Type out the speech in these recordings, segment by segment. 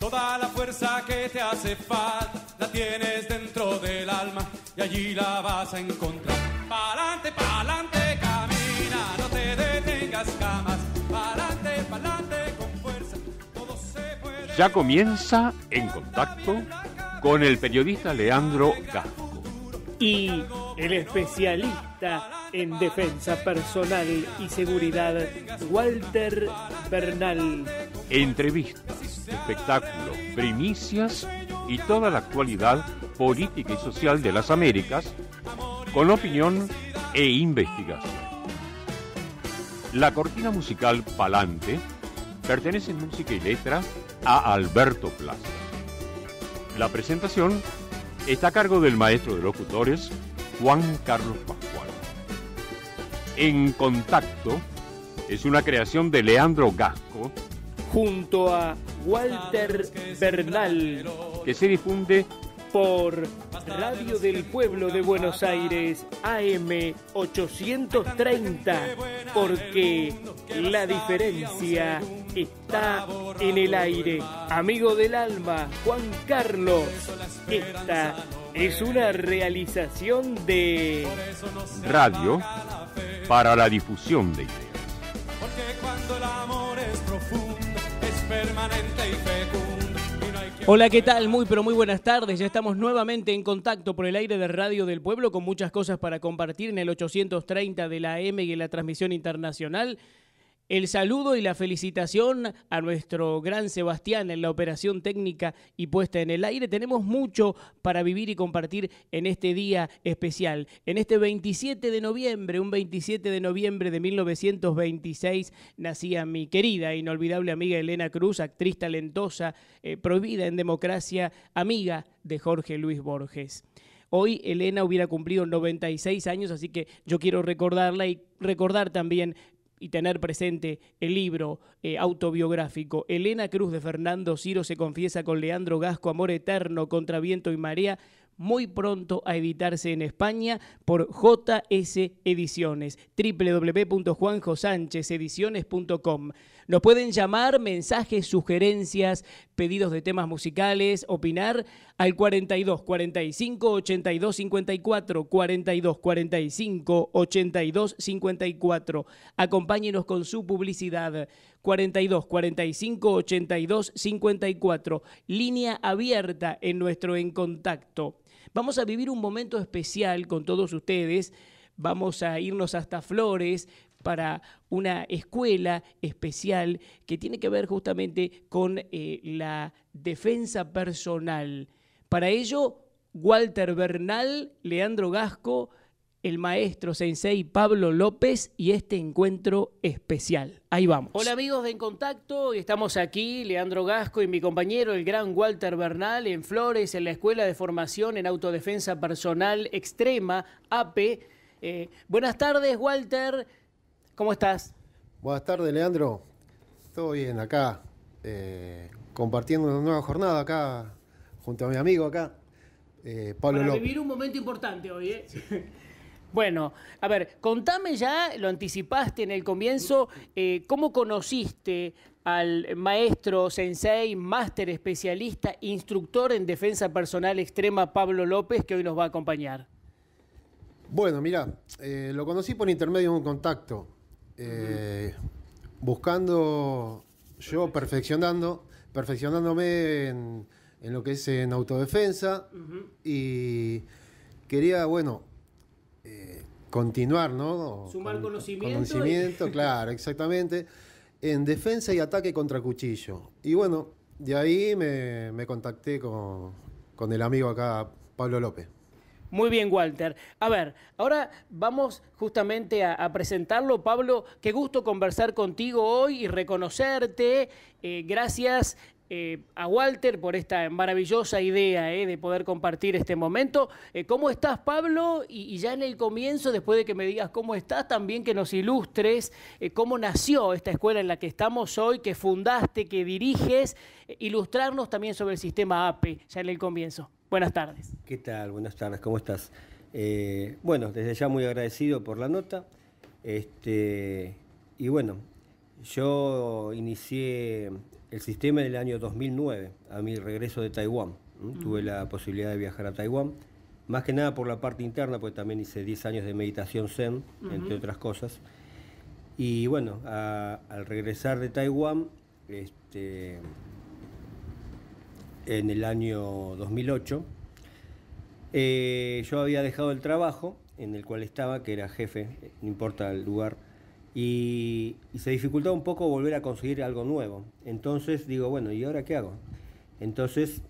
Toda la fuerza que te hace falta la tienes dentro del alma y allí la vas a encontrar. Pa'lante, pa'lante, camina, no te detengas jamás. Pa'lante, pa'lante, con fuerza, todo se puede. Ya comienza en contacto con el periodista Leandro Gasco. Y el especialista en defensa personal y seguridad, Walter Bernal. Entrevista espectáculo, primicias y toda la actualidad política y social de las Américas con opinión e investigación. La cortina musical Palante pertenece en música y letra a Alberto Plaza. La presentación está a cargo del maestro de locutores Juan Carlos Pascual. En Contacto es una creación de Leandro Gasco junto a Walter Bernal, que se difunde por Radio del Pueblo de Buenos Aires, AM 830, porque la diferencia está en el aire. Amigo del alma, Juan Carlos, esta es una realización de radio para la difusión de ideas. Porque cuando el amor es profundo, permanente y Hola, ¿qué tal? Muy, pero muy buenas tardes. Ya estamos nuevamente en contacto por el aire de Radio del Pueblo con muchas cosas para compartir en el 830 de la M y en la transmisión internacional el saludo y la felicitación a nuestro gran Sebastián en la operación técnica y puesta en el aire. Tenemos mucho para vivir y compartir en este día especial, en este 27 de noviembre, un 27 de noviembre de 1926, nacía mi querida e inolvidable amiga Elena Cruz, actriz talentosa, eh, prohibida en democracia, amiga de Jorge Luis Borges. Hoy Elena hubiera cumplido 96 años, así que yo quiero recordarla y recordar también y tener presente el libro eh, autobiográfico. Elena Cruz de Fernando Ciro se confiesa con Leandro Gasco, Amor Eterno, Contra Viento y Marea, muy pronto a editarse en España por JS Ediciones, www.juanjosanchezediciones.com. Nos pueden llamar, mensajes, sugerencias, pedidos de temas musicales, opinar al 42 45 82 54 42 45 82 54. Acompáñenos con su publicidad. 42 45 82 54. Línea abierta en nuestro En Contacto. Vamos a vivir un momento especial con todos ustedes. Vamos a irnos hasta Flores, para una escuela especial que tiene que ver justamente con eh, la defensa personal. Para ello, Walter Bernal, Leandro Gasco, el maestro sensei Pablo López y este encuentro especial. Ahí vamos. Hola amigos de En Contacto, estamos aquí, Leandro Gasco y mi compañero, el gran Walter Bernal, en Flores, en la Escuela de Formación en Autodefensa Personal Extrema, AP. Eh, buenas tardes, Walter. ¿Cómo estás? Buenas tardes, Leandro. Estoy bien acá, eh, compartiendo una nueva jornada acá, junto a mi amigo acá, eh, Pablo Para López. vivir un momento importante hoy, ¿eh? Bueno, a ver, contame ya, lo anticipaste en el comienzo, eh, ¿cómo conociste al maestro, sensei, máster especialista, instructor en defensa personal extrema Pablo López, que hoy nos va a acompañar? Bueno, mira, lo conocí por intermedio de un contacto. Eh, buscando, yo perfeccionando, perfeccionándome en, en, lo que es en autodefensa y quería, bueno, eh, continuar, ¿no? Sumar conocimiento. Conocimiento, claro, exactamente. En defensa y ataque contra cuchillo. Y bueno, de ahí me, contacté con el amigo acá, Pablo López. Muy bien, Walter. A ver, ahora vamos justamente a, presentarlo. Pablo, qué gusto conversar contigo hoy y reconocerte. Eh, gracias eh, a Walter por esta maravillosa idea eh, de poder compartir este momento. Eh, ¿Cómo estás, Pablo? Y, ya en el comienzo, después de que me digas cómo estás, también que nos ilustres cómo nació esta escuela en la que estamos hoy, que fundaste, que diriges, ilustrarnos también sobre el sistema APE, ya en el comienzo. Buenas tardes. ¿Qué tal? Buenas tardes, ¿cómo estás? bueno, desde ya muy agradecido por la nota. Este, y bueno, yo inicié el sistema en el año 2009, a mi regreso de Taiwán. Tuve la posibilidad de viajar a Taiwán, más que nada por la parte interna, porque también hice 10 años de meditación zen, entre otras cosas. Y bueno, al regresar de Taiwán, este, en el año 2008, eh, yo había dejado el trabajo en el cual estaba, que era jefe, no importa el lugar, y, se dificultó un poco volver a conseguir algo nuevo. Entonces digo, bueno, ¿y ahora qué hago? Entonces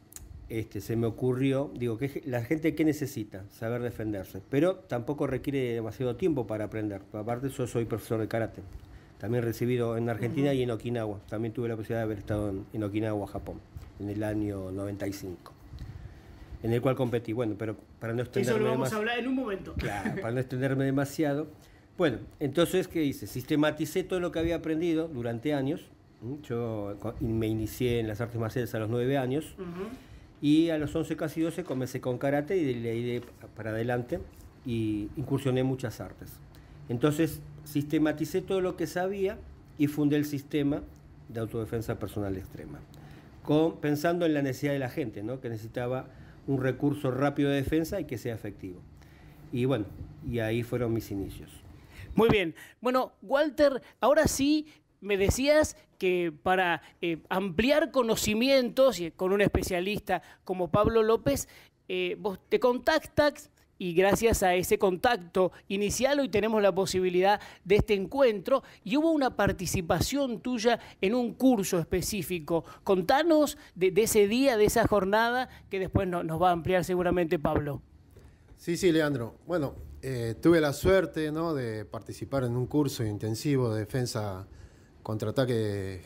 este, se me ocurrió, digo, que la gente que necesita saber defenderse, pero tampoco requiere demasiado tiempo para aprender. Aparte, yo soy profesor de karate. También recibido en Argentina y en Okinawa. También tuve la posibilidad de haber estado en, Okinawa, Japón, en el año 95 en el cual competí. Bueno, pero para no extenderme Eso lo vamos a hablar en un momento. para no extenderme demasiado, bueno, entonces, ¿qué hice? Sistematicé todo lo que había aprendido durante años. Yo me inicié en las artes marciales a los nueve años y a los 11, casi 12, comencé con karate y de ahí para adelante y incursioné muchas artes. Entonces, sistematicé todo lo que sabía y fundé el sistema de autodefensa personal extrema, pensando en la necesidad de la gente, ¿no? que necesitaba un recurso rápido de defensa y que sea efectivo. Y bueno, y ahí fueron mis inicios. Muy bien. Bueno, Walter, ahora sí me decías que para eh, ampliar conocimientos con un especialista como Pablo López, eh, vos te contactas y gracias a ese contacto inicial hoy tenemos la posibilidad de este encuentro y hubo una participación tuya en un curso específico. Contanos de, ese día, de esa jornada que después nos va a ampliar seguramente Pablo. Sí, sí, Leandro. Bueno, eh, tuve la suerte ¿no? de participar en un curso intensivo de defensa contra ataque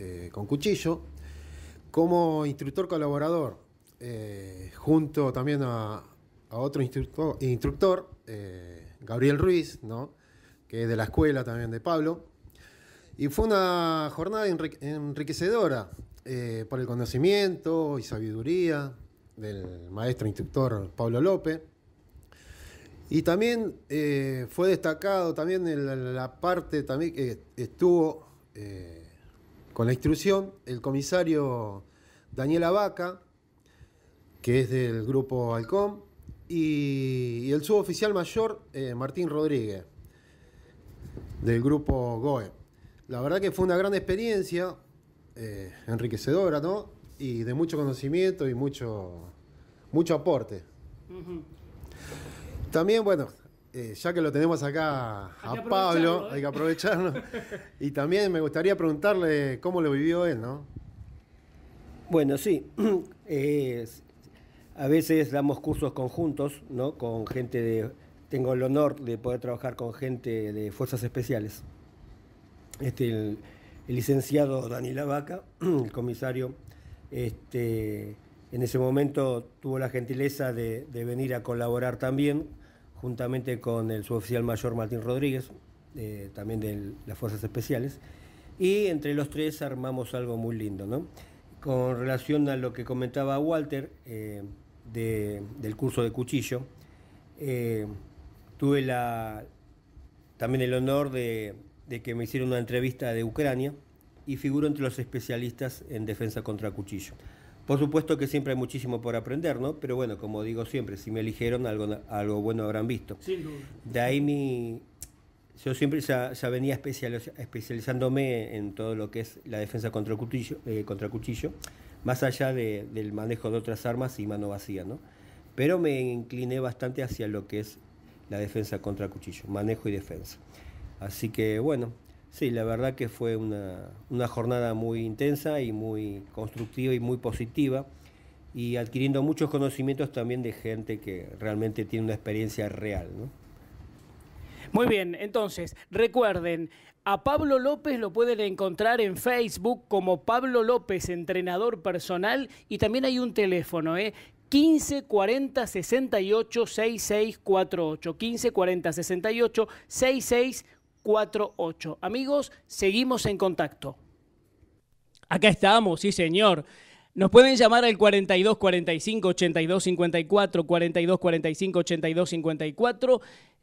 eh, con cuchillo como instructor colaborador, eh, junto también a, otro instructor, Gabriel Ruiz, ¿no? que es de la escuela también de Pablo. Y fue una jornada enriquecedora por el conocimiento y sabiduría del maestro instructor Pablo López y también eh, fue destacado, también en la, parte también que estuvo eh, con la instrucción el comisario Daniel Abaca, que es del grupo Alcom, y, el suboficial mayor eh, Martín Rodríguez, del grupo GOE. La verdad que fue una gran experiencia, enriquecedora, ¿no? Y de mucho conocimiento y mucho, mucho aporte. También, bueno, eh, ya que lo tenemos acá a Pablo, ¿eh? hay que aprovecharlo. y también me gustaría preguntarle cómo lo vivió él, ¿no? Bueno, sí. a veces damos cursos conjuntos, ¿no? Con gente de. Tengo el honor de poder trabajar con gente de fuerzas especiales. Este, el, licenciado Dani Lavaca, el comisario, este, en ese momento tuvo la gentileza de venir a colaborar también juntamente con el suboficial mayor Martín Rodríguez, eh, también de las Fuerzas Especiales, y entre los tres armamos algo muy lindo, Con relación a lo que comentaba Walter eh, del curso de cuchillo, eh, tuve también el honor de, de que me hicieron una entrevista de Ucrania y figuro entre los especialistas en defensa contra cuchillo. Por supuesto que siempre hay muchísimo por aprender, ¿no? Pero bueno, como digo siempre, si me eligieron, algo, algo bueno habrán visto. Sin duda. De ahí mi. Yo siempre ya, venía especializándome en todo lo que es la defensa contra cuchillo, eh, contra cuchillo más allá del manejo de otras armas y mano vacía, ¿no? Pero me incliné bastante hacia lo que es la defensa contra cuchillo, manejo y defensa. Así que bueno, Sí, la verdad que fue una, jornada muy intensa y muy constructiva y muy positiva y adquiriendo muchos conocimientos también de gente que realmente tiene una experiencia real. Muy bien, entonces recuerden, a Pablo López lo pueden encontrar en Facebook como Pablo López, entrenador personal, y también hay un teléfono, ¿eh? 15 40 68 6648. 15 40 68 6648. Amigos, seguimos en contacto. Acá estamos, sí señor. Nos pueden llamar al 42 45 82 54, 42 45 82 54.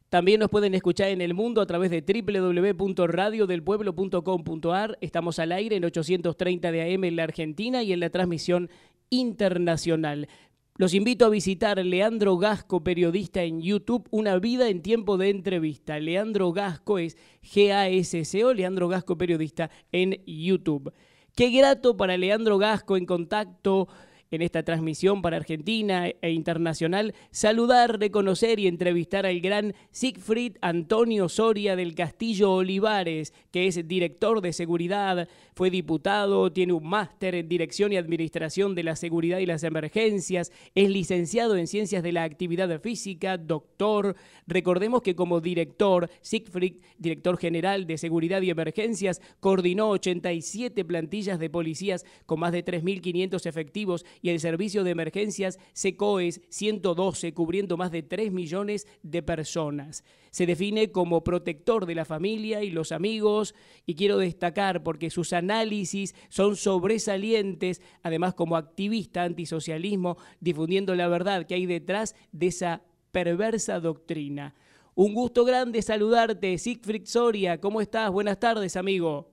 También nos pueden escuchar en el mundo a través de www.radiodelpueblo.com.ar. Estamos al aire en 830 de AM en la Argentina y en la transmisión internacional. Los invito a visitar Leandro Gasco, periodista en YouTube, Una vida en tiempo de entrevista. Leandro Gasco es G-A-S-C-O, Leandro Gasco, periodista en YouTube. Qué grato para Leandro Gasco en contacto en esta transmisión para Argentina e internacional, saludar, reconocer y entrevistar al gran Siegfried Antonio Soria del Castillo Olivares, que es director de seguridad, fue diputado, tiene un máster en dirección y administración de la seguridad y las emergencias, es licenciado en ciencias de la actividad física, doctor. Recordemos que como director, Siegfried, director general de seguridad y emergencias, coordinó 87 plantillas de policías con más de 3.500 efectivos y el Servicio de Emergencias SECOES 112, cubriendo más de 3 millones de personas. Se define como protector de la familia y los amigos y quiero destacar porque sus análisis son sobresalientes, además como activista antisocialismo, difundiendo la verdad que hay detrás de esa perversa doctrina. Un gusto grande saludarte, Siegfried Soria. ¿Cómo estás? Buenas tardes, amigo.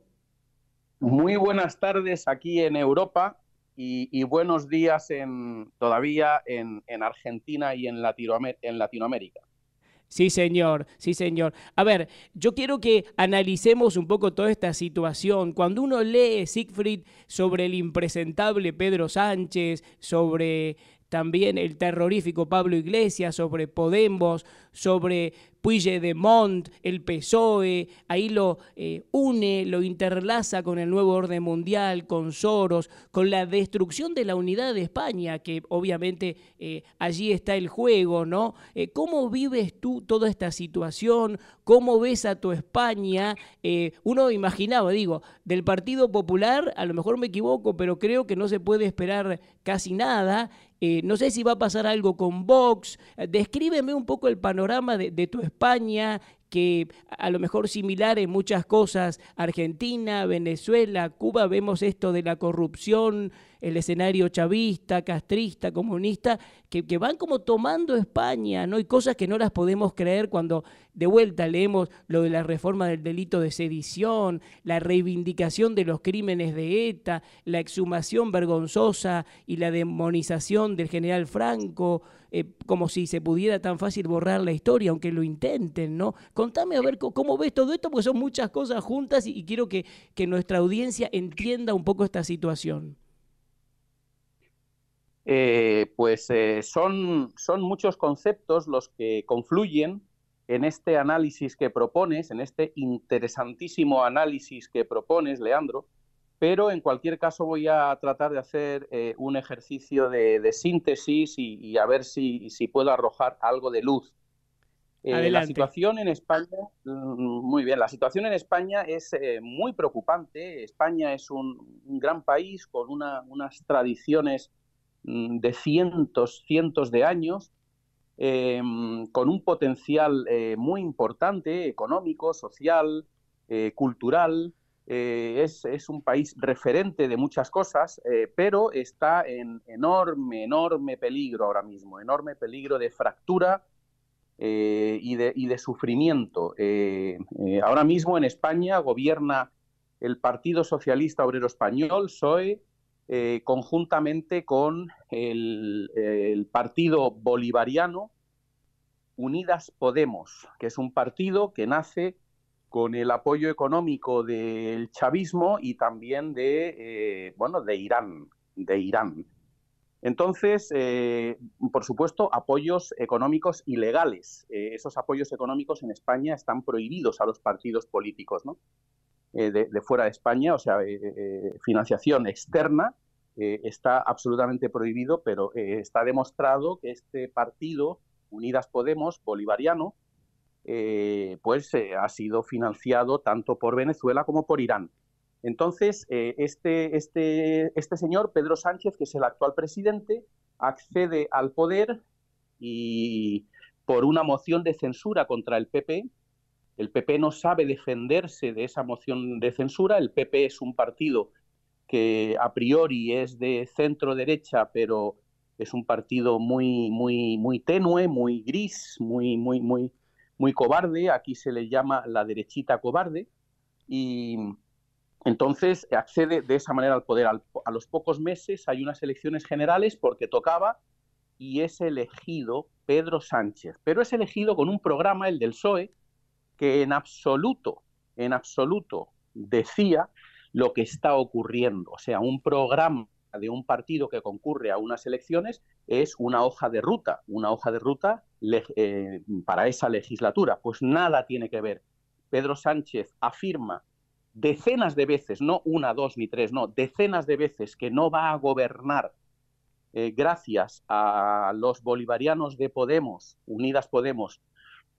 Muy buenas tardes aquí en Europa y, buenos días en, todavía en, Argentina y en, en Latinoamérica. Sí, señor, sí, señor. A ver, yo quiero que analicemos un poco toda esta situación. Cuando uno lee Siegfried sobre el impresentable Pedro Sánchez, sobre también el terrorífico Pablo Iglesias, sobre Podemos, sobre Puigdemont, el PSOE, ahí lo eh, une, lo interlaza con el nuevo orden mundial, con Soros, con la destrucción de la unidad de España, que obviamente eh, allí está el juego, ¿no? Eh, ¿Cómo vives tú toda esta situación? ¿Cómo ves a tu España? uno imaginaba, digo, del Partido Popular, a lo mejor me equivoco, pero creo que no se puede esperar casi nada eh, no sé si va a pasar algo con Vox. Eh, descríbeme un poco el panorama de, de tu España, que a lo mejor similar en muchas cosas, Argentina, Venezuela, Cuba, vemos esto de la corrupción, el escenario chavista, castrista, comunista, que, van como tomando España, ¿no? Hay cosas que no las podemos creer cuando de vuelta leemos lo de la reforma del delito de sedición, la reivindicación de los crímenes de ETA, la exhumación vergonzosa y la demonización del general Franco, eh, como si se pudiera tan fácil borrar la historia, aunque lo intenten, ¿no? Contame a ver cómo ves todo esto, porque son muchas cosas juntas y, quiero que, que nuestra audiencia entienda un poco esta situación. Eh, pues eh, son, son muchos conceptos los que confluyen en este análisis que propones, en este interesantísimo análisis que propones, Leandro, pero en cualquier caso voy a tratar de hacer eh, un ejercicio de, síntesis y, a ver si, puedo arrojar algo de luz. la situación en España, mm, muy bien, la situación en España es muy preocupante. España es un, gran país con unas tradiciones Mm, de cientos, cientos de años, em, con un potencial eh, muy importante económico, social, eh, cultural. Eh, es, un país referente de muchas cosas, pero está en enorme, enorme peligro ahora mismo, enorme peligro de fractura y de, y, de, sufrimiento. ahora mismo en España gobierna el Partido Socialista Obrero Español, PSOE, eh, conjuntamente con el, Partido Bolivariano Unidas Podemos, que es un partido que nace con el apoyo económico del chavismo y también de, eh, bueno, de Irán, de Irán. Entonces, eh, por supuesto, apoyos económicos ilegales. esos apoyos económicos en España están prohibidos a los partidos políticos, ¿no? Eh, de, de, fuera de España, o sea, eh, eh, financiación externa, está absolutamente prohibido, pero está demostrado que este partido, Unidas Podemos, bolivariano, pues ha sido financiado tanto por Venezuela como por Irán. Entonces, este, este, este señor, Pedro Sánchez, que es el actual presidente, accede al poder y por una moción de censura contra el PP, el PP no sabe defenderse de esa moción de censura. El PP es un partido que a priori es de centro derecha, pero es un partido muy, muy, muy tenue, muy gris, muy, muy, muy, muy cobarde. Aquí se le llama la derechita cobarde. Y entonces accede de esa manera al poder. a los pocos meses hay unas elecciones generales porque tocaba y es elegido Pedro Sánchez. Pero es elegido con un programa, el del PSOE, que en absoluto, en absoluto decía lo que está ocurriendo. O sea, un programa de un partido que concurre a unas elecciones es una hoja de ruta, una hoja de ruta eh, para esa legislatura. Pues nada tiene que ver. Pedro Sánchez afirma decenas de veces, no una, dos ni tres, no, decenas de veces que no va a gobernar eh, gracias a los bolivarianos de Podemos, Unidas Podemos,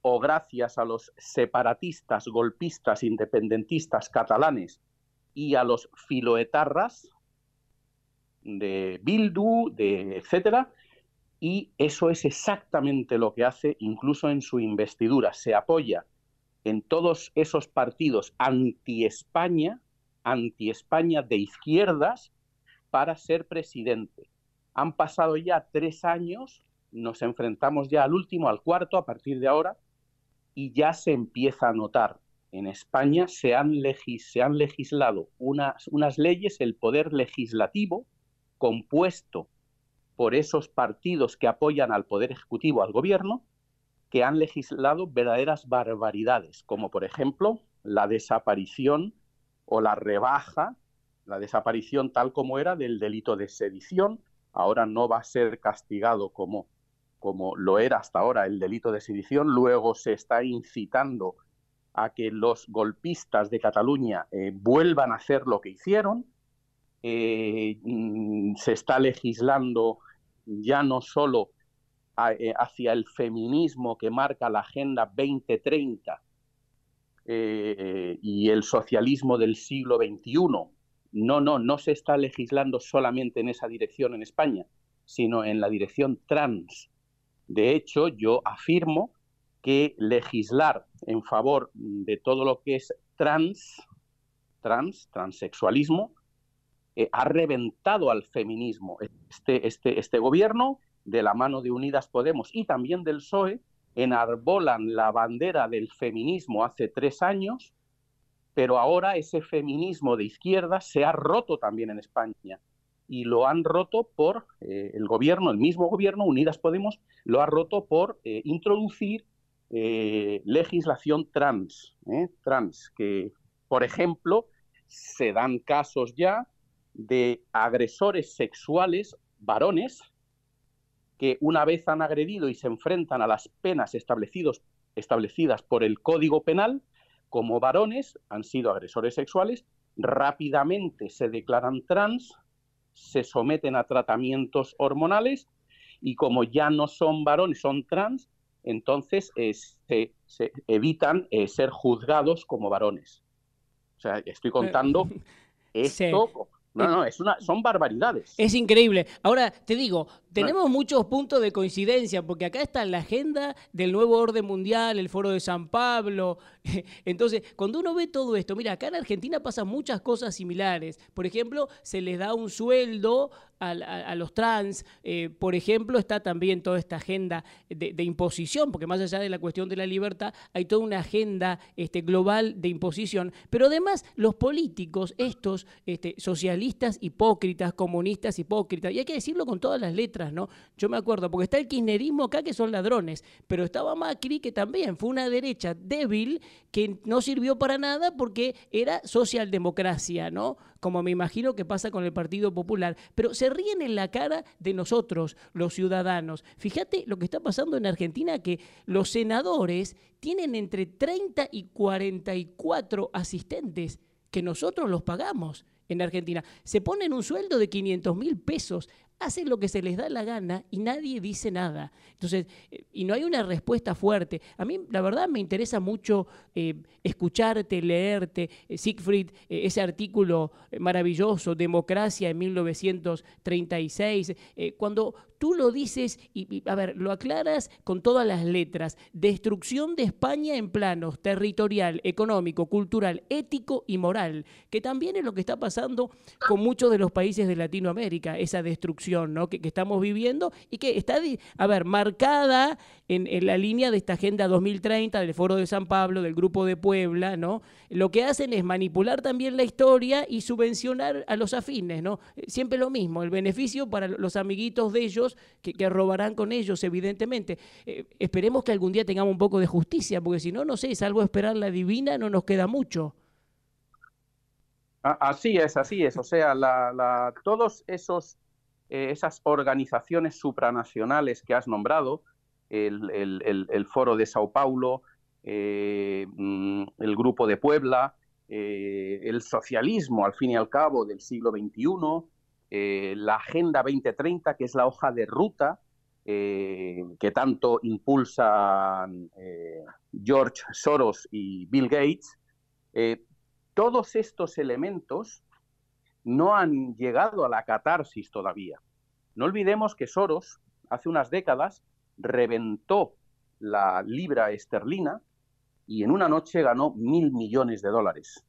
o gracias a los separatistas, golpistas, independentistas catalanes y a los filoetarras de Bildu, de etcétera, y eso es exactamente lo que hace incluso en su investidura, se apoya en todos esos partidos anti-España, anti-España de izquierdas para ser presidente. Han pasado ya tres años, nos enfrentamos ya al último, al cuarto, a partir de ahora, y ya se empieza a notar. En España se han, legislado unas, unas leyes, el poder legislativo compuesto por esos partidos que apoyan al poder ejecutivo, al gobierno, que han legislado verdaderas barbaridades, como por ejemplo la desaparición o la rebaja, la desaparición tal como era del delito de sedición, ahora no va a ser castigado como como lo era hasta ahora el delito de sedición, luego se está incitando a que los golpistas de Cataluña eh, vuelvan a hacer lo que hicieron, eh, mm, se está legislando ya no solo eh, hacia el feminismo que marca la Agenda 2030 y el socialismo del siglo XXI, no, no, no se está legislando solamente en esa dirección en España, sino en la dirección trans de hecho, yo afirmo que legislar en favor de todo lo que es trans, trans, transexualismo, eh, ha reventado al feminismo este, este, este gobierno de la mano de Unidas Podemos y también del PSOE, enarbolan la bandera del feminismo hace tres años, pero ahora ese feminismo de izquierda se ha roto también en España y lo han roto por eh, el gobierno, el mismo gobierno, Unidas Podemos, lo ha roto por eh, introducir eh, legislación trans, trans, que, por ejemplo, se dan casos ya de agresores sexuales varones que una vez han agredido y se enfrentan a las penas establecidas por el Código Penal, como varones, han sido agresores sexuales, rápidamente se declaran trans se someten a tratamientos hormonales y como ya no son varones, son trans, entonces este, se, evitan eh, ser juzgados como varones. O sea, estoy contando esto... No, eh, no, es son barbaridades. Es increíble. Ahora, te digo, tenemos muchos puntos de coincidencia, porque acá está la agenda del nuevo orden mundial, el foro de San Pablo. Entonces, cuando uno ve todo esto, mira, acá en Argentina pasan muchas cosas similares. Por ejemplo, se les da un sueldo a, los trans. Eh, por ejemplo, está también toda esta agenda de, imposición, porque más allá de la cuestión de la libertad, hay toda una agenda este, global de imposición. Pero además, los políticos, estos este, socialistas hipócritas, comunistas hipócritas, y hay que decirlo con todas las letras, ¿no? Yo me acuerdo, porque está el kirchnerismo acá que son ladrones, pero estaba Macri que también fue una derecha débil que no sirvió para nada porque era socialdemocracia, ¿no? Como me imagino que pasa con el Partido Popular. Pero se ríen en la cara de nosotros, los ciudadanos. Fíjate lo que está pasando en Argentina, que los senadores tienen entre 30 y 44 asistentes que nosotros los pagamos en Argentina. Se ponen un sueldo de 500 mil pesos hacen lo que se les da la gana y nadie dice nada. Entonces, eh, y no hay una respuesta fuerte. A mí, la verdad, me interesa mucho eh, escucharte, leerte, eh, Siegfried, ese artículo maravilloso, Democracia en 1936, cuando tú lo dices, y, a ver, lo aclaras con todas las letras, destrucción de España en planos territorial, económico, cultural, ético y moral, que también es lo que está pasando con muchos de los países de Latinoamérica, esa destrucción que, estamos viviendo y que está, a ver, marcada en, la línea de esta Agenda 2030 del Foro de San Pablo, del Grupo de Puebla, ¿no? Lo que hacen es manipular también la historia y subvencionar a los afines, ¿no? Siempre lo mismo, el beneficio para los amiguitos de ellos que, robarán con ellos, evidentemente. Eh, esperemos que algún día tengamos un poco de justicia, porque si no, no sé, salvo esperar la divina, no nos queda mucho. Así es, así es. O sea, todos esos eh, esas organizaciones supranacionales que has nombrado, el, Foro de Sao Paulo, eh, mm, el Grupo de Puebla, eh, el socialismo, al fin y al cabo, del siglo XXI, la Agenda 2030, que es la hoja de ruta que tanto impulsan George Soros y Bill Gates, todos estos elementos no han llegado a la catarsis todavía. No olvidemos que Soros hace unas décadas reventó la libra esterlina y en una noche ganó mil millones de dólares.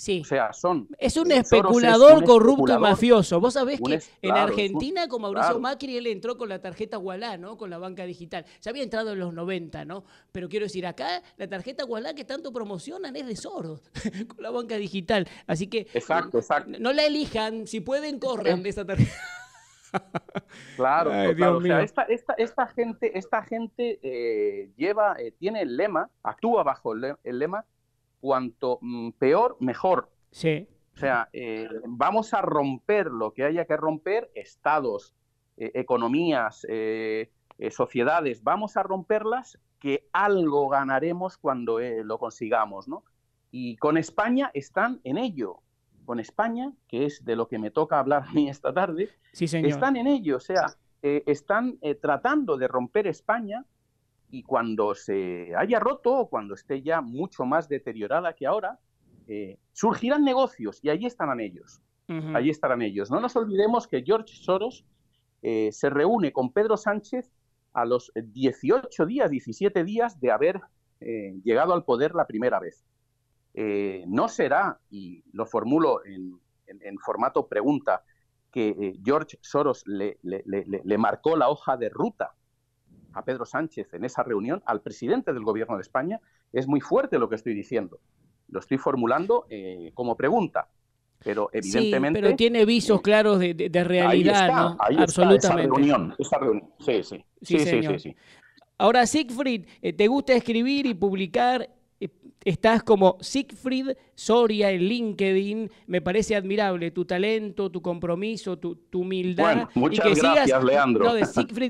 Sí. sea, son. Es un especulador corrupto y mafioso. Vos sabés que en Argentina, con Mauricio Macri, él entró con la tarjeta Gualá, ¿no? Con la banca digital. Ya había entrado en los 90, ¿no? Pero quiero decir, acá la tarjeta Gualá que tanto promocionan es de Soros, con la banca digital. Así que. No la elijan, si pueden, corran de esa tarjeta. claro, esta, gente, esta gente eh, lleva, eh, tiene el lema, actúa bajo el lema cuanto mm, peor, mejor. Sí. O sea, eh, vamos a romper lo que haya que romper, estados, eh, economías, eh, sociedades, vamos a romperlas, que algo ganaremos cuando lo consigamos, ¿no? Y con España están en ello. Con España, que es de lo que me toca hablar a mí esta tarde, sí, señor. están en ello, o sea, están tratando de romper España y cuando se haya roto o cuando esté ya mucho más deteriorada que ahora, eh, surgirán negocios y ahí estarán ellos. Ahí estarán ellos. No nos olvidemos que George Soros eh, se reúne con Pedro Sánchez a los 18 días, 17 días de haber eh, llegado al poder la primera vez. no será, y lo formulo en, formato pregunta, que George Soros le marcó la hoja de ruta a Pedro Sánchez en esa reunión, al presidente del Gobierno de España, es muy fuerte lo que estoy diciendo. Lo estoy formulando eh, como pregunta, pero evidentemente... Sí, pero tiene visos eh, claros de, realidad, ¿no? Absolutamente. esa reunión, Sí, sí. Sí, sí, sí, sí. Ahora, Siegfried, eh, ¿te gusta escribir y publicar estás como Siegfried Soria en LinkedIn. Me parece admirable tu talento, tu compromiso, tu, humildad. Bueno, muchas gracias, sigas, Leandro.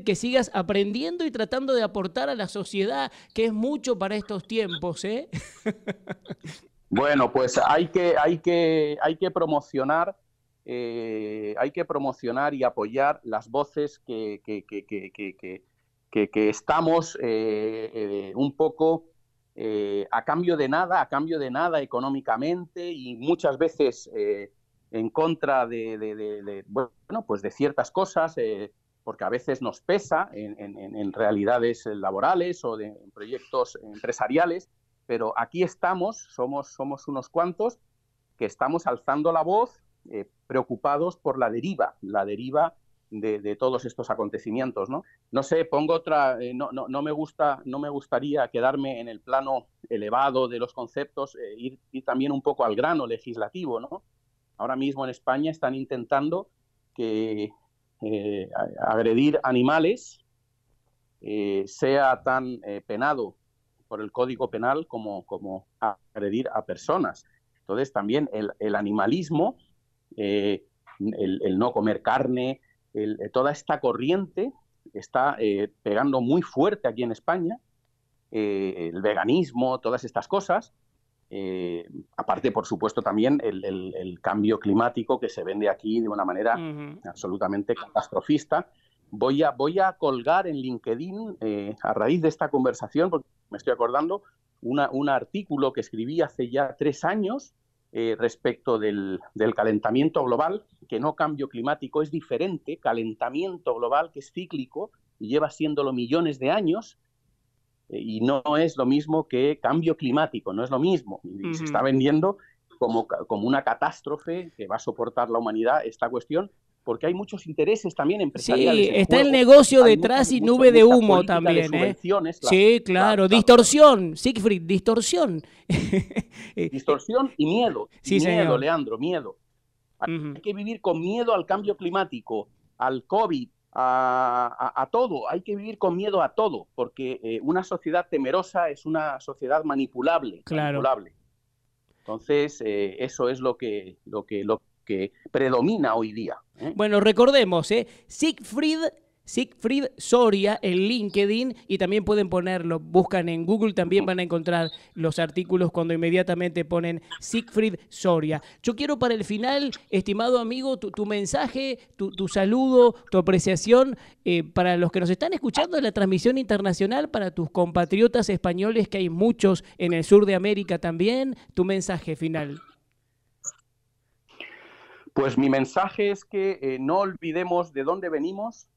que sigas aprendiendo y tratando de aportar a la sociedad, que es mucho para estos tiempos, ¿eh? Bueno, pues hay que, hay que, hay que promocionar. Eh, hay que promocionar y apoyar las voces que, que, estamos eh, un poco eh, a cambio de nada, a cambio de nada económicamente y muchas veces eh, en contra de, pues de ciertas cosas, eh, porque a veces nos pesa en, realidades laborales o en proyectos empresariales, pero aquí estamos, somos, somos unos cuantos que estamos alzando la voz preocupados por la deriva, la deriva de, todos estos acontecimientos. No, sé, pongo otra, eh, no, me gusta, no me gustaría quedarme en el plano elevado de los conceptos, eh, ir, también un poco al grano legislativo. ¿no? Ahora mismo en España están intentando que eh, agredir animales sea tan penado por el Código Penal como, como agredir a personas. Entonces también el, animalismo, el no comer carne, eh, toda esta corriente está eh, pegando muy fuerte aquí en España, eh, el veganismo, todas estas cosas. aparte, por supuesto, también el, cambio climático que se vende aquí de una manera absolutamente catastrofista. Voy a, voy a colgar en LinkedIn, a raíz de esta conversación, porque me estoy acordando, un artículo que escribí hace ya tres años eh, respecto del, calentamiento global, que no cambio climático, es diferente, calentamiento global que es cíclico y lleva siéndolo millones de años eh, y no es lo mismo que cambio climático, no es lo mismo. Y se está vendiendo como, como una catástrofe que va a soportar la humanidad esta cuestión porque hay muchos intereses también empresariales. Sí, está el, negocio detrás y nube de humo también. ¿eh? sí, claro, distorsión, Siegfried, distorsión. distorsión y miedo. Sí, miedo, Leandro, miedo. Hay, que vivir con miedo al cambio climático, al COVID, a, todo. Hay que vivir con miedo a todo, porque eh, una sociedad temerosa es una sociedad manipulable. Claro. Entonces, eh, eso es lo que, lo que, lo que predomina hoy día. ¿eh? Bueno, recordemos, ¿eh? Siegfried Siegfried Soria en LinkedIn y también pueden ponerlo, buscan en Google, también van a encontrar los artículos cuando inmediatamente ponen Siegfried Soria. Yo quiero para el final, estimado amigo, tu, mensaje, tu, saludo, tu apreciación eh, para los que nos están escuchando en la transmisión internacional, para tus compatriotas españoles, que hay muchos en el sur de América también, tu mensaje final. Pues mi mensaje es que eh, no olvidemos de dónde venimos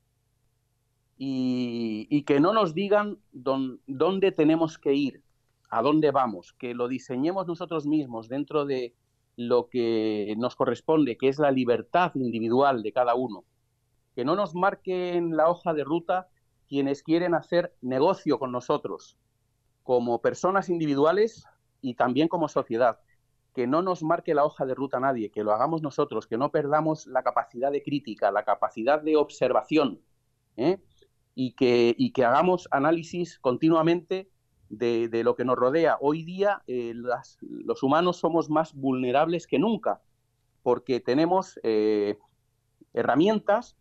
y, que no nos digan dónde tenemos que ir, a dónde vamos, que lo diseñemos nosotros mismos dentro de lo que nos corresponde, que es la libertad individual de cada uno. Que no nos marquen la hoja de ruta quienes quieren hacer negocio con nosotros, como personas individuales y también como sociedad que no nos marque la hoja de ruta nadie, que lo hagamos nosotros, que no perdamos la capacidad de crítica, la capacidad de observación ¿eh? y, que, hagamos análisis continuamente de, lo que nos rodea. Hoy día eh, los humanos somos más vulnerables que nunca porque tenemos eh, herramientas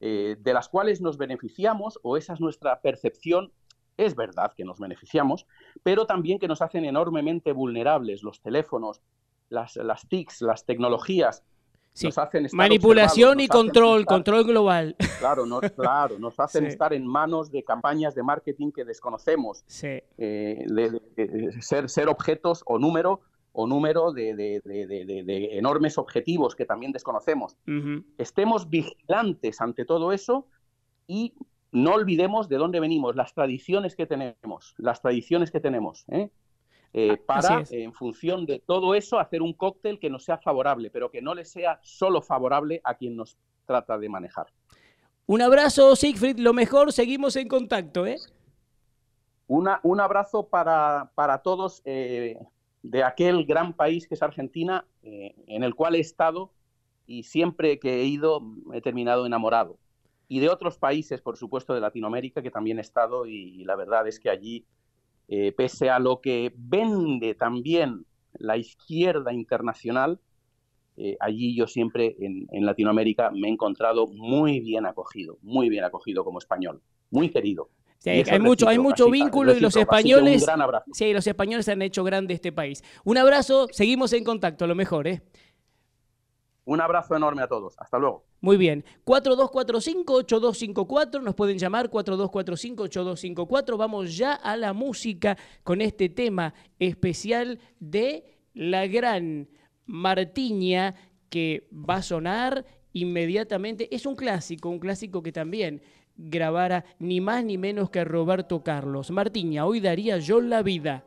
de las cuales nos beneficiamos o esa es nuestra percepción es verdad que nos beneficiamos, pero también que nos hacen enormemente vulnerables los teléfonos, las, TICs, las tecnologías. Nos hacen estar Manipulación y control, control global. Claro, no, claro nos hacen estar en manos de campañas de marketing que desconocemos, eh, ser, ser objetos o número o de, enormes objetivos que también desconocemos. Estemos vigilantes ante todo eso y no olvidemos de dónde venimos, las tradiciones que tenemos, las tradiciones que tenemos, ¿eh? Eh, ah, para, en función de todo eso, hacer un cóctel que nos sea favorable, pero que no le sea solo favorable a quien nos trata de manejar. Un abrazo, Siegfried, lo mejor, seguimos en contacto. ¿eh? un abrazo para, todos eh, de aquel gran país que es Argentina, en el cual he estado y siempre que he ido he terminado enamorado y de otros países, por supuesto, de Latinoamérica, que también he estado y, la verdad es que allí, eh, pese a lo que vende también la izquierda internacional, eh, allí yo siempre en, Latinoamérica me he encontrado muy bien acogido, muy bien acogido como español, muy querido. hay, mucho, vínculo y los españoles, sí, los españoles han hecho grande este país. Un abrazo, seguimos en contacto, a lo mejor, ¿eh? Un abrazo enorme a todos. Hasta luego. Muy bien. 4245-8254. Nos pueden llamar 4245-8254. Vamos ya a la música con este tema especial de la gran Martiña que va a sonar inmediatamente. Es un clásico, un clásico que también grabara ni más ni menos que Roberto Carlos. Martiña, hoy daría yo la vida.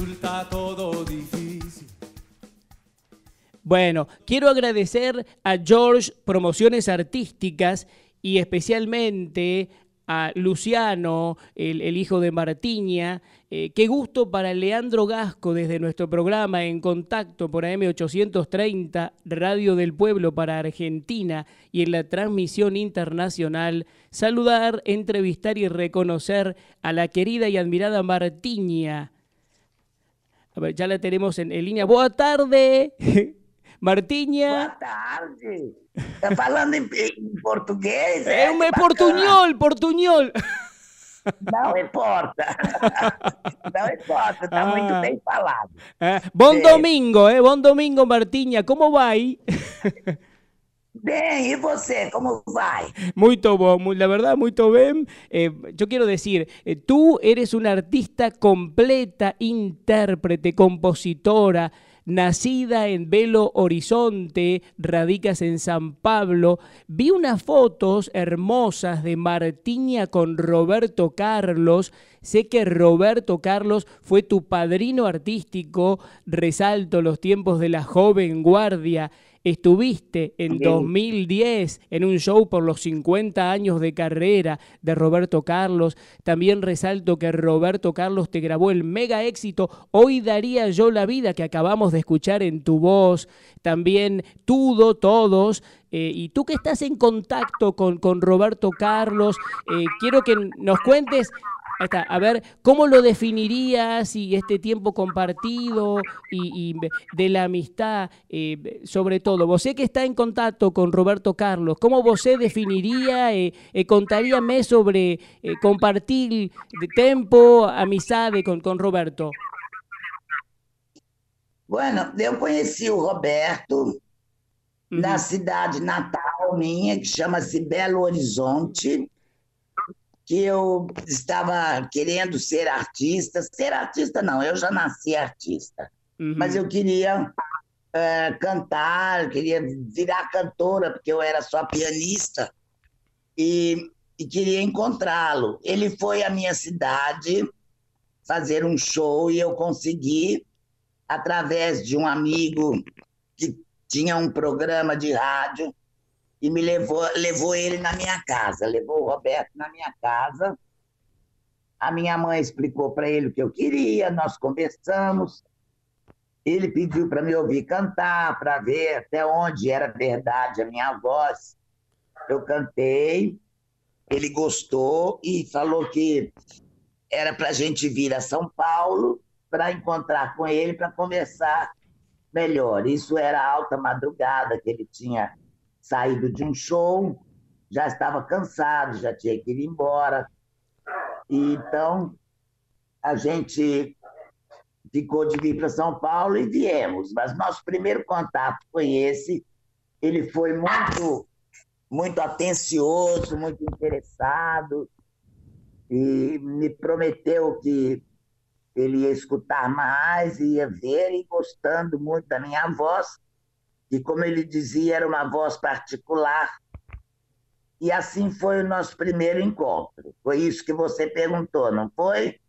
resulta todo difícil. Bueno, quiero agradecer a George Promociones Artísticas y especialmente a Luciano, el, hijo de Martiña. Eh, qué gusto para Leandro Gasco desde nuestro programa En Contacto por AM830, Radio del Pueblo para Argentina y en la transmisión internacional, saludar, entrevistar y reconocer a la querida y admirada Martiña ya la tenemos en, línea. ¡Buenas tardes, Martiña. ¡Buenas tardes! Está hablando en, portugués. ¡Es eh, eh, un portuñol, portuñol. No importa. No importa, está muy ah. bien falado. Eh, ¡Buen Bom domingo, eh, buen domingo, Martinha. ¿Cómo va? y ¿y eh, ¿cómo como Muy Muy muy la verdad, muy bien. Eh, yo quiero decir, eh, tú eres una artista completa, intérprete, compositora, nacida en Belo Horizonte, radicas en San Pablo. Vi unas fotos hermosas de Martiña con Roberto Carlos. Sé que Roberto Carlos fue tu padrino artístico, resalto los tiempos de la joven guardia. Estuviste en 2010 en un show por los 50 años de carrera de Roberto Carlos. También resalto que Roberto Carlos te grabó el mega éxito Hoy daría yo la vida que acabamos de escuchar en tu voz. También Tudo, todos. Eh, y tú que estás en contacto con, con Roberto Carlos, eh, quiero que nos cuentes a ver, ¿cómo lo definirías y este tiempo compartido y, de la amistad, eh, sobre todo? Vos que está en contacto con Roberto Carlos. ¿Cómo vos definiría, eh, eh, contaríame sobre eh, compartir de tiempo, amistad con, con Roberto? Bueno, yo conocí a Roberto uhum. la ciudad natal minha, que chama llama Belo Horizonte, que eu estava querendo ser artista. Ser artista, não, eu já nasci artista. Uhum. Mas eu queria é, cantar, eu queria virar cantora, porque eu era só pianista. E, e queria encontrá-lo. Ele foi à minha cidade fazer um show e eu consegui, através de um amigo que tinha um programa de rádio, e me levou, levou ele na minha casa, levou o Roberto na minha casa. A minha mãe explicou para ele o que eu queria, nós conversamos. Ele pediu para me ouvir cantar, para ver até onde era verdade a minha voz. Eu cantei, ele gostou e falou que era para a gente vir a São Paulo para encontrar com ele, para conversar melhor. Isso era alta madrugada que ele tinha saído de um show, já estava cansado, já tinha que ir embora. E, então, a gente ficou de vir para São Paulo e viemos. Mas nosso primeiro contato foi esse. Ele foi muito, muito atencioso, muito interessado e me prometeu que ele ia escutar mais, ia ver e gostando muito da minha voz, Y e como él decía, era una voz particular. Y e así fue nuestro primer encuentro. Fue eso que usted preguntó, ¿no fue?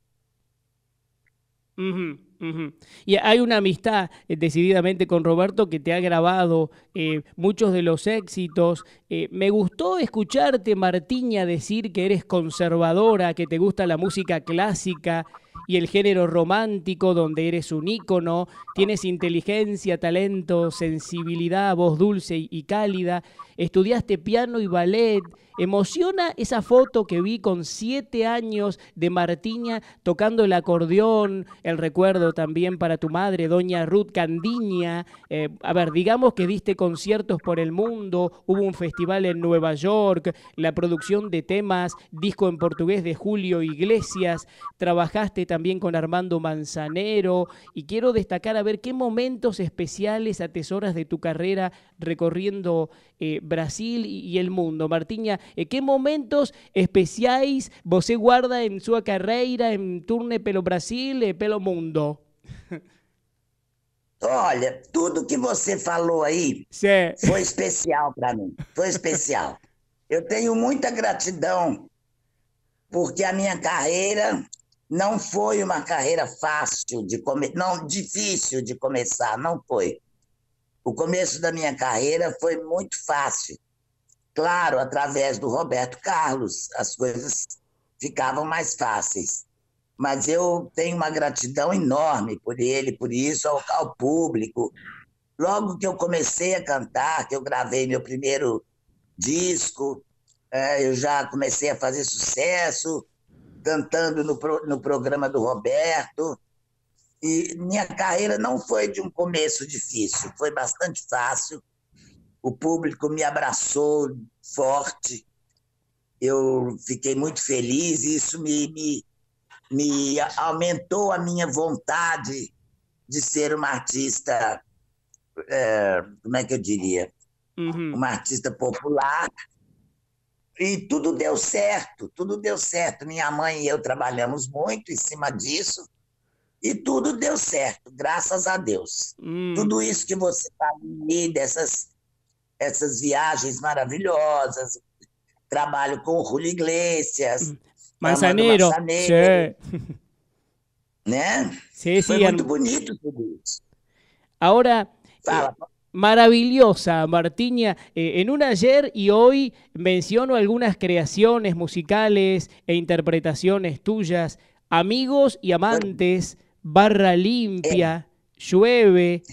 Y hay una amistad eh, decididamente con Roberto que te ha grabado eh, muchos de los éxitos. Eh, me gustó escucharte, Martiña, decir que eres conservadora, que te gusta la música clásica y el género romántico donde eres un ícono, tienes inteligencia, talento, sensibilidad, voz dulce y cálida, estudiaste piano y ballet, Emociona esa foto que vi con siete años de Martiña tocando el acordeón, el recuerdo también para tu madre, doña Ruth Candiña. Eh, a ver, digamos que diste conciertos por el mundo, hubo un festival en Nueva York, la producción de temas, disco en portugués de Julio Iglesias, trabajaste también con Armando Manzanero y quiero destacar a ver qué momentos especiales atesoras de tu carrera recorriendo eh, Brasil y, y el mundo. Martiña, E que momentos especiais você guarda em sua carreira, em turnê pelo Brasil e pelo mundo? Olha, tudo que você falou aí Cê... foi especial para mim. Foi especial. Eu tenho muita gratidão porque a minha carreira não foi uma carreira fácil de começar, não difícil de começar, não foi. O começo da minha carreira foi muito fácil. Claro, através do Roberto Carlos, as coisas ficavam mais fáceis. Mas eu tenho uma gratidão enorme por ele, por isso, ao, ao público. Logo que eu comecei a cantar, que eu gravei meu primeiro disco, é, eu já comecei a fazer sucesso, cantando no, pro, no programa do Roberto. E minha carreira não foi de um começo difícil, foi bastante fácil o público me abraçou forte, eu fiquei muito feliz, e isso me, me, me aumentou a minha vontade de ser uma artista, é, como é que eu diria? Uhum. Uma artista popular. E tudo deu certo, tudo deu certo. Minha mãe e eu trabalhamos muito em cima disso. E tudo deu certo, graças a Deus. Hum. Tudo isso que você me dessas esas viagens maravillosas. Trabajo con Julio Iglesias. Manzaneiro. Manzaneiro. Sí. Né? Foi bonito eh, maravillosa, Martiña. Eh, en un ayer y hoy menciono algunas creaciones musicales e interpretaciones tuyas, amigos y amantes, barra limpia. Eh, llueve,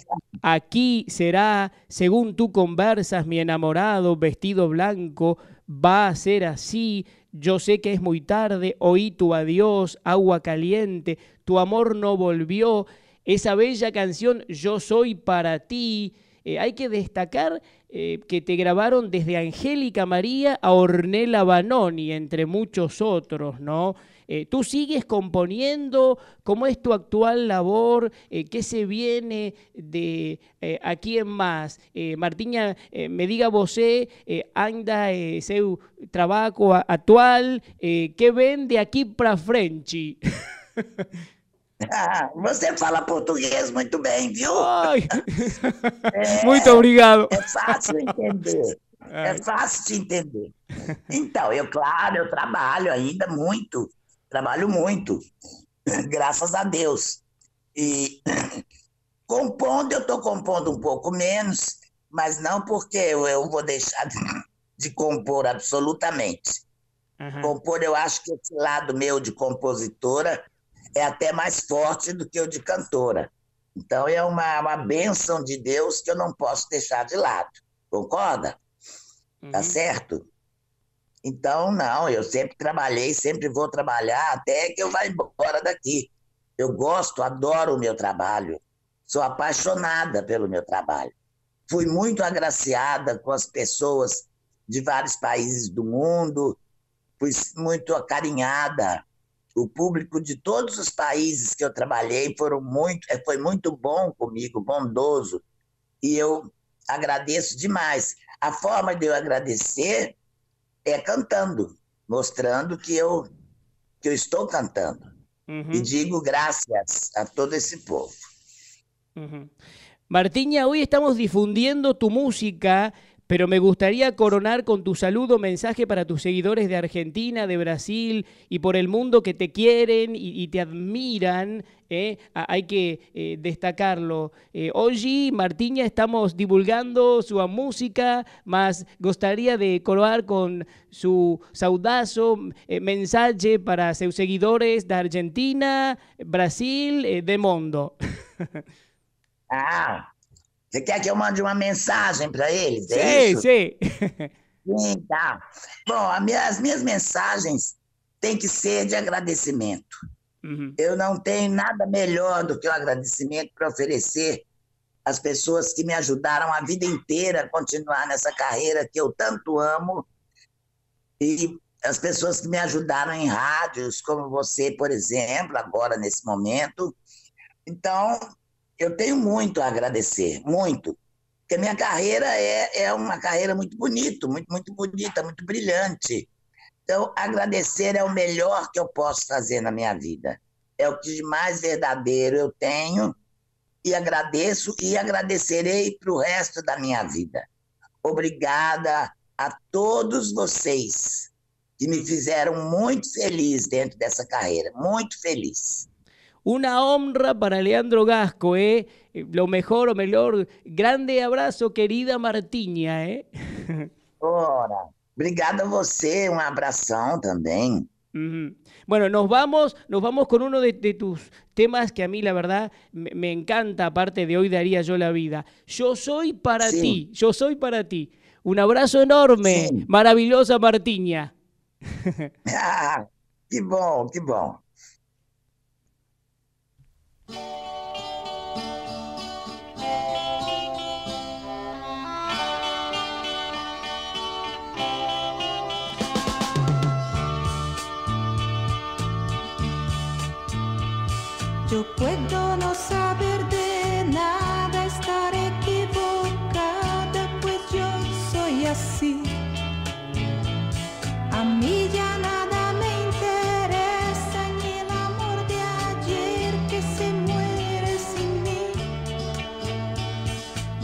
aquí será, según tú conversas, mi enamorado vestido blanco, va a ser así, yo sé que es muy tarde, oí tu adiós, agua caliente, tu amor no volvió, esa bella canción, yo soy para ti. Eh, hay que destacar eh, que te grabaron desde Angélica María a Ornella Banoni, entre muchos otros, ¿no? Eh, ¿Tú sigues componiendo? ¿Cómo es tu actual labor? Eh, ¿Qué se viene de eh, aquí en más? Martiña, me diga vos, anda seu trabajo actual, ¿qué viene de aquí para frente? Ah, você fala português muito bem, viu? É, muito obrigado. É fácil entender. É. fácil de entender. Então, claro, eu trabalho ainda muito. Trabalho muito, graças a Deus. E compondo, eu estou compondo um pouco menos, mas não porque eu, eu vou deixar de, de compor absolutamente. Uhum. Compor, eu acho que esse lado meu de compositora é até mais forte do que o de cantora. Então é uma, uma bênção de Deus que eu não posso deixar de lado. Concorda? Tá uhum. Tá certo? Então, não, eu sempre trabalhei, sempre vou trabalhar até que eu vá embora daqui. Eu gosto, adoro o meu trabalho, sou apaixonada pelo meu trabalho. Fui muito agraciada com as pessoas de vários países do mundo, fui muito acarinhada. O público de todos os países que eu trabalhei foram muito, eh, foi muito bom comigo, bondoso. E eu agradeço demais. A forma de eu agradecer é cantando, mostrando que eu, que eu estou cantando. Uhum. E digo graças a todo esse povo. Uhum. hoje estamos difundindo tu música pero me gustaría coronar con tu saludo mensaje para tus seguidores de Argentina, de Brasil y por el mundo que te quieren y, te admiran. ¿eh? Ah, hay que eh, destacarlo. hoy, eh, Martiña, estamos divulgando su música, más gustaría de coronar con su saudazo mensaje para sus seguidores de Argentina, Brasil, de mundo. ah, Você quer que eu mande uma mensagem para eles? Sim, é isso? sim. Sim, tá. Bom, minha, as minhas mensagens têm que ser de agradecimento. Uhum. Eu não tenho nada melhor do que o agradecimento para oferecer às pessoas que me ajudaram a vida inteira a continuar nessa carreira que eu tanto amo e as pessoas que me ajudaram em rádios, como você, por exemplo, agora nesse momento. Então, eu tenho muito a agradecer, muito. Porque a minha carreira é, é uma carreira muito bonita, muito, muito bonita, muito brilhante. Então, agradecer é o melhor que eu posso fazer na minha vida. É o que de mais verdadeiro eu tenho e agradeço e agradecerei para o resto da minha vida. Obrigada a todos vocês que me fizeram muito feliz dentro dessa carreira, muito feliz. Una honra para Leandro Gasco, ¿eh? eh lo mejor, o mejor. Grande abrazo, querida Martiña, ¿eh? Hora. obrigado a você, un um abração também. Bueno, nos vamos, nos vamos con uno de, tus temas que a mí la verdad me, encanta, aparte de hoy daría yo la vida. Yo soy para ti, yo soy para ti. Un abrazo enorme, maravillosa Martiña. Ah, qué bom, qué bom. Yo puedo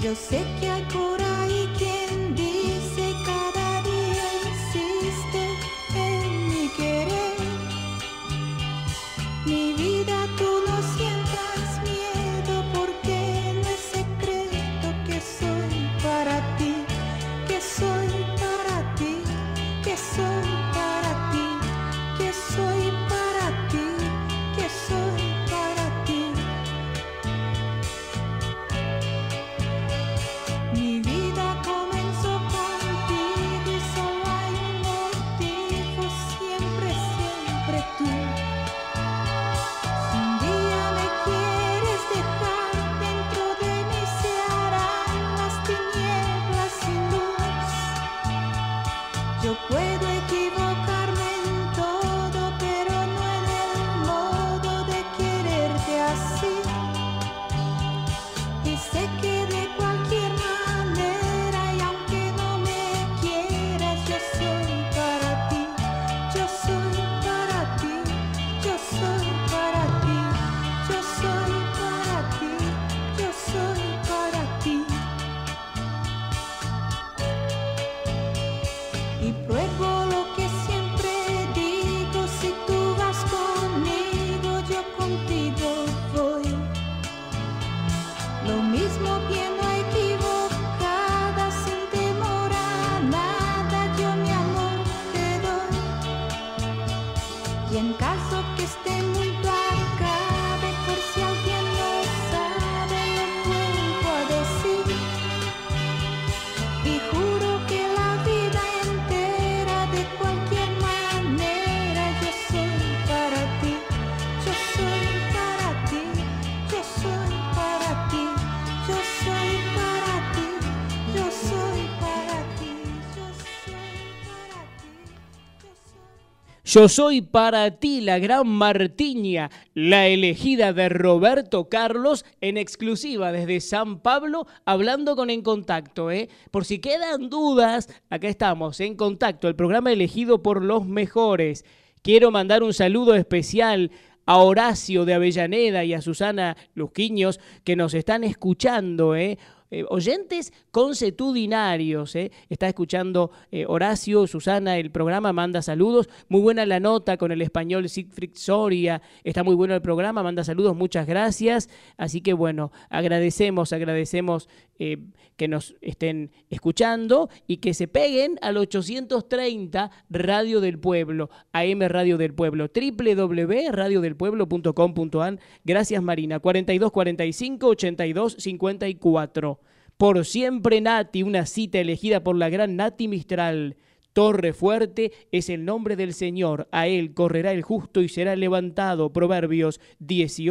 Yo sé Yo soy para ti la gran Martiña, la elegida de Roberto Carlos en exclusiva desde San Pablo, hablando con En Contacto. ¿eh? Por si quedan dudas, acá estamos, En Contacto, el programa elegido por los mejores. Quiero mandar un saludo especial a Horacio de Avellaneda y a Susana Luzquiños que nos están escuchando. ¿eh? Eh, oyentes consuetudinarios. ¿eh? Está escuchando eh, Horacio, Susana, el programa, manda saludos. Muy buena la nota con el español Siegfried Soria. Está muy bueno el programa, manda saludos, muchas gracias. Así que bueno, agradecemos, agradecemos que nos estén escuchando y que se peguen al 830 Radio del Pueblo, AM Radio del Pueblo, www.radiodelpueblo.com.an. Gracias Marina, 42 45 82 54. Por siempre Nati, una cita elegida por la gran Nati Mistral. Torre fuerte es el nombre del Señor, a él correrá el justo y será levantado. Proverbios 10.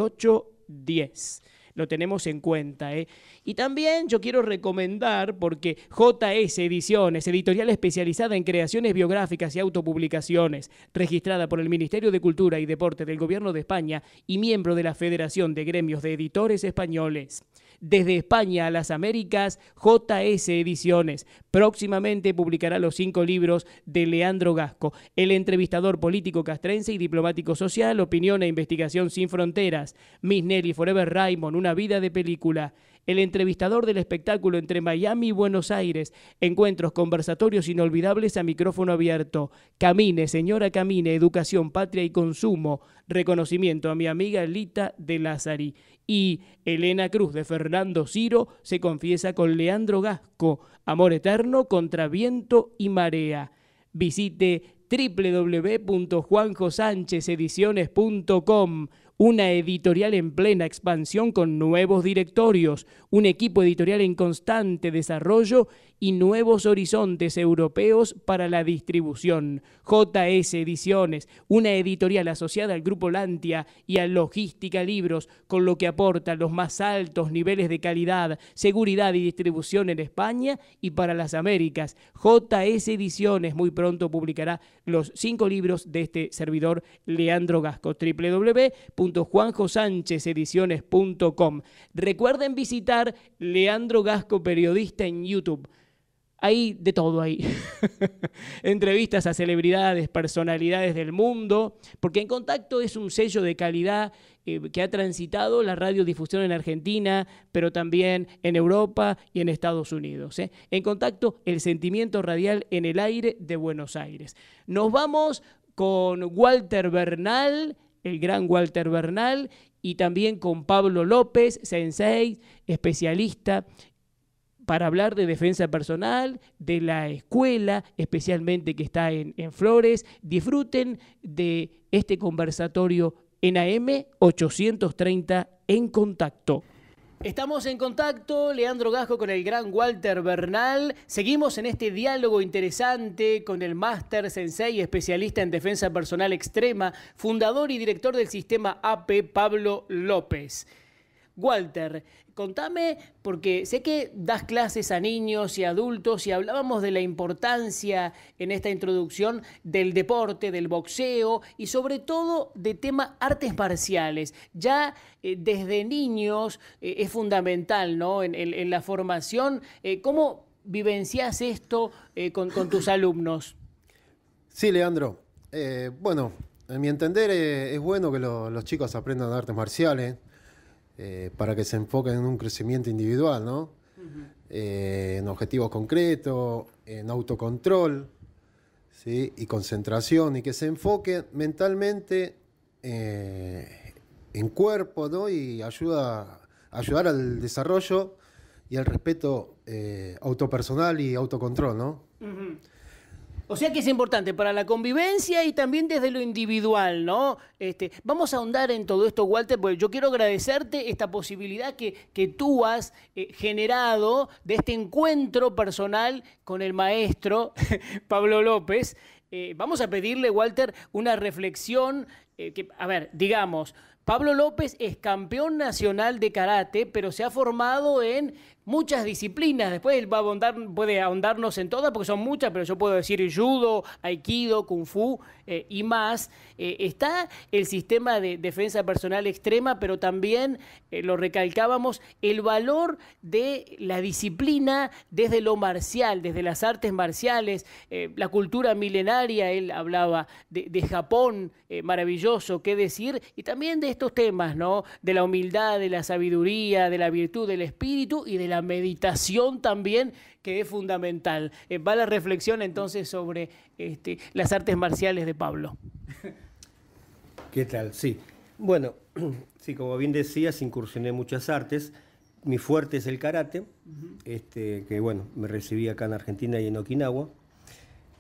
lo tenemos en cuenta. ¿eh? Y también yo quiero recomendar, porque JS Ediciones, editorial especializada en creaciones biográficas y autopublicaciones, registrada por el Ministerio de Cultura y Deporte del Gobierno de España y miembro de la Federación de Gremios de Editores Españoles desde España a las Américas, JS Ediciones. Próximamente publicará los cinco libros de Leandro Gasco, el entrevistador político castrense y diplomático social, opinión e investigación sin fronteras, Miss Nelly Forever Raymond, una vida de película el entrevistador del espectáculo entre Miami y Buenos Aires. Encuentros, conversatorios inolvidables a micrófono abierto. Camine, señora Camine, educación, patria y consumo. Reconocimiento a mi amiga Lita de Lázari. Y Elena Cruz de Fernando Ciro se confiesa con Leandro Gasco. Amor eterno contra viento y marea. Visite www.juanjosanchezediciones.com una editorial en plena expansión con nuevos directorios, un equipo editorial en constante desarrollo y nuevos horizontes europeos para la distribución. JS Ediciones, una editorial asociada al Grupo Lantia y a Logística Libros, con lo que aporta los más altos niveles de calidad, seguridad y distribución en España y para las Américas. JS Ediciones muy pronto publicará los cinco libros de este servidor Leandro Gasco, www www.juanjosanchezediciones.com. Recuerden visitar Leandro Gasco, periodista en YouTube. Hay de todo ahí. Entrevistas a celebridades, personalidades del mundo, porque En Contacto es un sello de calidad eh, que ha transitado la radiodifusión en Argentina, pero también en Europa y en Estados Unidos. Eh. En Contacto, el sentimiento radial en el aire de Buenos Aires. Nos vamos con Walter Bernal el gran Walter Bernal y también con Pablo López, sensei, especialista para hablar de defensa personal, de la escuela, especialmente que está en, Flores. Disfruten de este conversatorio en AM 830 en contacto. Estamos en contacto, Leandro Gasco, con el gran Walter Bernal. Seguimos en este diálogo interesante con el máster sensei, especialista en defensa personal extrema, fundador y director del sistema AP, Pablo López. Walter, Contame, porque sé que das clases a niños y adultos y hablábamos de la importancia en esta introducción del deporte, del boxeo y sobre todo de tema artes marciales. Ya eh, desde niños eh, es fundamental ¿no? en, la formación. Eh, ¿Cómo vivencias esto con, tus alumnos? Sí, Leandro. bueno, a mi entender es bueno que los chicos aprendan artes marciales. Eh, para que se enfoquen en un crecimiento individual, eh, en objetivos concretos, en autocontrol, Y concentración, y que se enfoquen mentalmente eh, en cuerpo, ¿no? Y ayuda, ayudar al desarrollo y al respeto autopersonal y autocontrol, ¿no? O sea que es importante para la convivencia y también desde lo individual, ¿no? Este, vamos a ahondar en todo esto, Walter, porque yo quiero agradecerte esta posibilidad que, que tú has eh, generado de este encuentro personal con el maestro Pablo López. Eh, vamos a pedirle, Walter, una reflexión eh, que, a ver, digamos, Pablo López es campeón nacional de karate, pero se ha formado en muchas disciplinas. Después él va a puede ahondarnos en todas, porque son muchas, pero yo puedo decir judo, aikido, kung fu eh, y más. Eh, está el sistema de defensa personal extrema, pero también, eh, lo recalcábamos, el valor de la disciplina desde lo marcial, desde las artes marciales, la cultura milenaria, él hablaba de, Japón, maravilloso, qué decir, y también de estos temas, ¿no? De la humildad, de la sabiduría, de la virtud, del espíritu y de la la meditación también, que es fundamental. Eh, va la reflexión entonces sobre este, las artes marciales de Pablo. ¿Qué tal? Sí. Bueno, sí, como bien decías, incursioné muchas artes. Mi fuerte es el karate, este, que bueno, me recibí acá en Argentina y en Okinawa.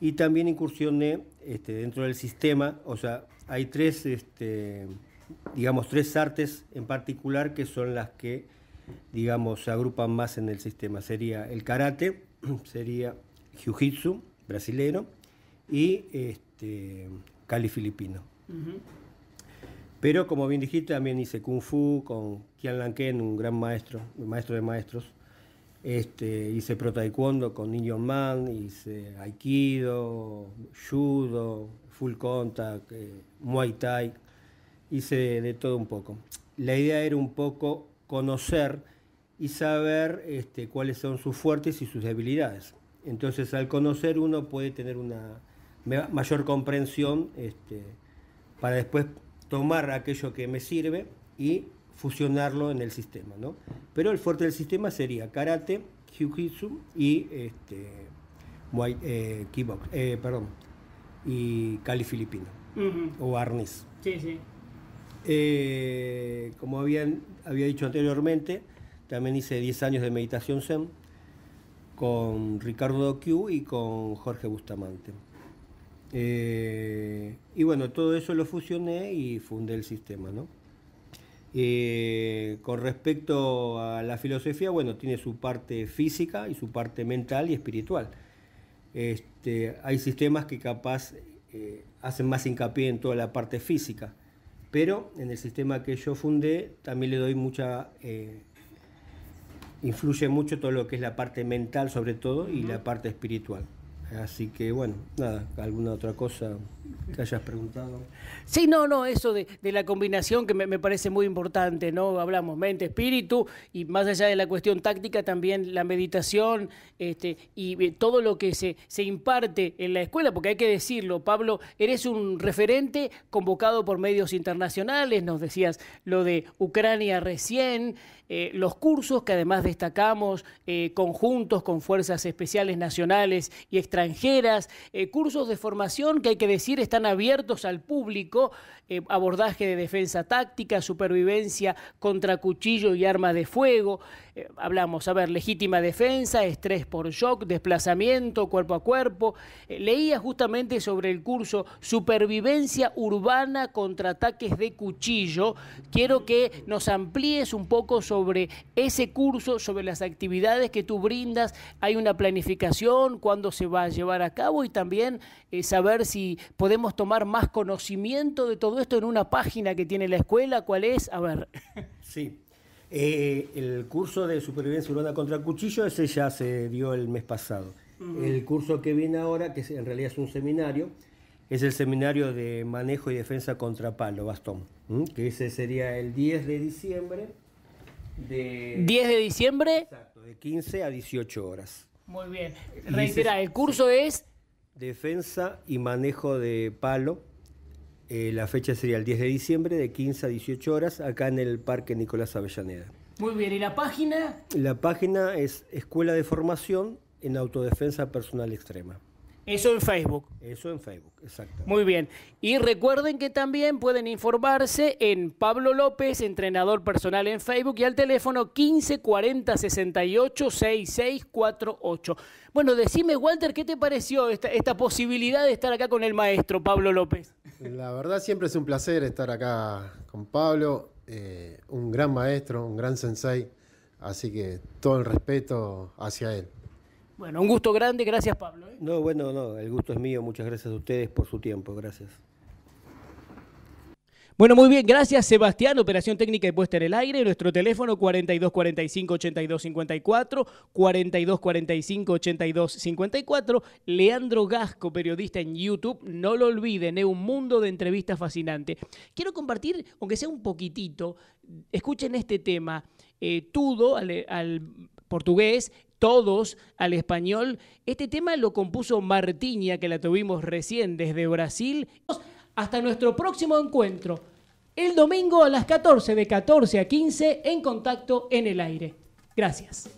Y también incursioné este, dentro del sistema, o sea, hay tres, este, digamos, tres artes en particular que son las que digamos, se agrupan más en el sistema. Sería el karate, sería jiu-jitsu brasileño, y este, cali filipino. Pero como bien dijiste, también hice kung fu con Kian Lanken, un gran maestro, maestro de maestros. Este, hice pro taekwondo con Ninjon Man, hice aikido, judo, full contact, eh, muay thai, hice de todo un poco. La idea era un poco conocer y saber este, cuáles son sus fuertes y sus debilidades. Entonces, al conocer uno puede tener una mayor comprensión este, para después tomar aquello que me sirve y fusionarlo en el sistema. ¿no? Pero el fuerte del sistema sería karate, jiu-jitsu y este, eh, kibok, eh, perdón, y cali filipino o arnis. Sí, sí. Eh, como había dicho anteriormente, también hice 10 años de meditación Zen con Ricardo Q y con Jorge Bustamante. Eh, y bueno, todo eso lo fusioné y fundé el sistema, eh, con respecto a la filosofía, bueno, tiene su parte física y su parte mental y espiritual. Este, hay sistemas que capaz hacen más hincapié en toda la parte física pero en el sistema que yo fundé también le doy mucha... Eh, influye mucho todo lo que es la parte mental sobre todo y la parte espiritual. Así que bueno, nada, alguna otra cosa que hayas preguntado. Sí, no, no, eso de, la combinación que me, parece muy importante, ¿no? Hablamos mente, espíritu, y más allá de la cuestión táctica, también la meditación este, y eh, todo lo que se, se imparte en la escuela, porque hay que decirlo, Pablo, eres un referente convocado por medios internacionales, nos decías lo de Ucrania recién, eh, los cursos que además destacamos, eh, conjuntos con fuerzas especiales nacionales y extranjeras, cursos de formación que hay que decir, están abiertos al público eh, abordaje de defensa táctica, supervivencia contra cuchillo y armas de fuego. Eh, hablamos, a ver, legítima defensa, estrés por shock, desplazamiento, cuerpo a cuerpo. Eh, leía justamente sobre el curso Supervivencia Urbana contra ataques de cuchillo. Quiero que nos amplíes un poco sobre ese curso, sobre las actividades que tú brindas. Hay una planificación, cuándo se va a llevar a cabo y también saber si podemos tomar más conocimiento de todo todo esto en una página que tiene la escuela, ¿cuál es? A ver. Sí. Eh, el curso de supervivencia urbana contra el cuchillo, ese ya se dio el mes pasado. El curso que viene ahora, que en realidad es un seminario, es el seminario de manejo y defensa contra palo, bastón, que ese sería el 10 de diciembre. 10 de diciembre. Exacto, de 15 a 18 horas. Muy bien. Reiterá, el curso es... Defensa y manejo de palo eh, la fecha sería el 10 de diciembre de 15 a 18 horas acá en el Parque Nicolás Avellaneda. Muy bien, ¿y la página? La página es Escuela de Formación en Autodefensa Personal Extrema. Eso en Facebook. Eso en Facebook, exacto. Muy bien. Y recuerden que también pueden informarse en Pablo López, entrenador personal en Facebook, y al teléfono 15 40 68 6648. Bueno, decime, Walter, ¿qué te pareció esta, posibilidad de estar acá con el maestro Pablo López? La verdad, siempre es un placer estar acá con Pablo, eh, un gran maestro, un gran sensei. Así que todo el respeto hacia él. Bueno, un gusto grande, gracias Pablo. ¿eh? No, bueno, no, el gusto es mío, muchas gracias a ustedes por su tiempo, gracias. Bueno, muy bien, gracias Sebastián, Operación Técnica y Puesta en el Aire, nuestro teléfono 4245-8254, 4245-8254, Leandro Gasco, periodista en YouTube, no lo olviden, es ¿eh? un mundo de entrevistas fascinante. Quiero compartir, aunque sea un poquitito, escuchen este tema, eh, Tudo, al portugués, todos al español. Este tema lo compuso Martiña, que la tuvimos recién desde Brasil. Hasta nuestro próximo encuentro, el domingo a las 14, de 14 a 15, en contacto en el aire. Gracias.